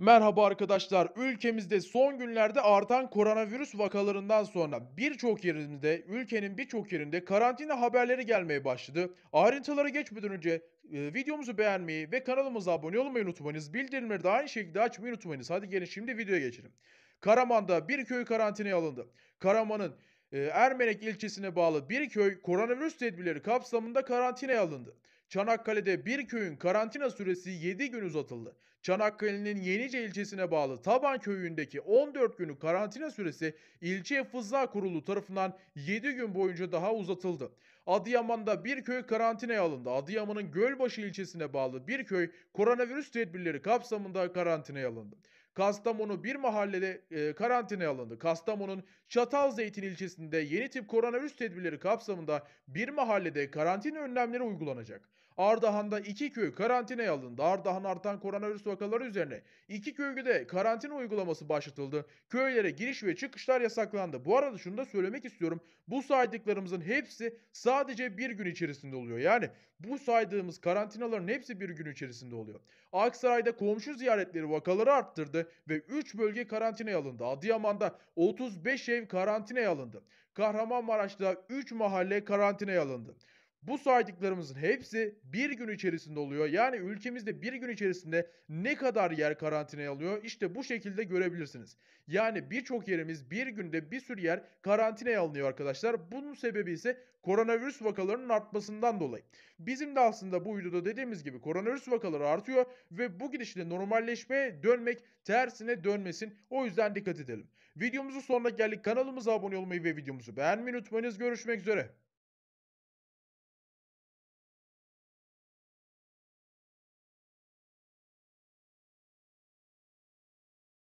Merhaba arkadaşlar. Ülkemizde son günlerde artan koronavirüs vakalarından sonra birçok yerimizde, ülkenin birçok yerinde karantina haberleri gelmeye başladı. Ayrıntılara geçmeden önce e, videomuzu beğenmeyi ve kanalımıza abone olmayı unutmayınız. Bildirimleri de aynı şekilde açmayı unutmayınız. Hadi gelin şimdi videoya geçelim. Karaman'da bir köy karantinaya alındı. Karaman'ın e, Ermenek ilçesine bağlı bir köy koronavirüs tedbirleri kapsamında karantinaya alındı. Çanakkale'de bir köyün karantina süresi 7 gün uzatıldı. Çanakkale'nin Yenice ilçesine bağlı Taban köyündeki 14 günü karantina süresi ilçe fıza kurulu tarafından 7 gün boyunca daha uzatıldı. Adıyaman'da bir köy karantinaya alındı. Adıyaman'ın Gölbaşı ilçesine bağlı bir köy koronavirüs tedbirleri kapsamında karantinaya alındı. Kastamonu bir mahallede e, karantinaya alındı. Kastamonu'nun Çatalzeytin ilçesinde yeni tip koronavirüs tedbirleri kapsamında bir mahallede karantina önlemleri uygulanacak. Ardahan'da iki köy karantinaya alındı. Ardahan artan koronavirüs vakaları üzerine iki köyde karantina uygulaması başlatıldı. Köylere giriş ve çıkışlar yasaklandı. Bu arada şunu da söylemek istiyorum. Bu saydıklarımızın hepsi sadece bir gün içerisinde oluyor. Yani bu saydığımız karantinaların hepsi bir gün içerisinde oluyor. Aksaray'da komşu ziyaretleri vakaları arttırdı ve 3 bölge karantinaya alındı. Adıyaman'da 35 ev karantinaya alındı. Kahramanmaraş'ta 3 mahalle karantinaya alındı. Bu saydıklarımızın hepsi bir gün içerisinde oluyor. Yani ülkemizde bir gün içerisinde ne kadar yer karantinaya alıyor işte bu şekilde görebilirsiniz. Yani birçok yerimiz bir günde bir sürü yer karantinaya alınıyor arkadaşlar. Bunun sebebi ise koronavirüs vakalarının artmasından dolayı. Bizim de aslında bu videoda dediğimiz gibi koronavirüs vakaları artıyor ve bu gidişle normalleşmeye dönmek tersine dönmesin. O yüzden dikkat edelim. Videomuzu sonuna geldik. Kanalımıza abone olmayı ve videomuzu beğenmeyi unutmayınız. Görüşmek üzere.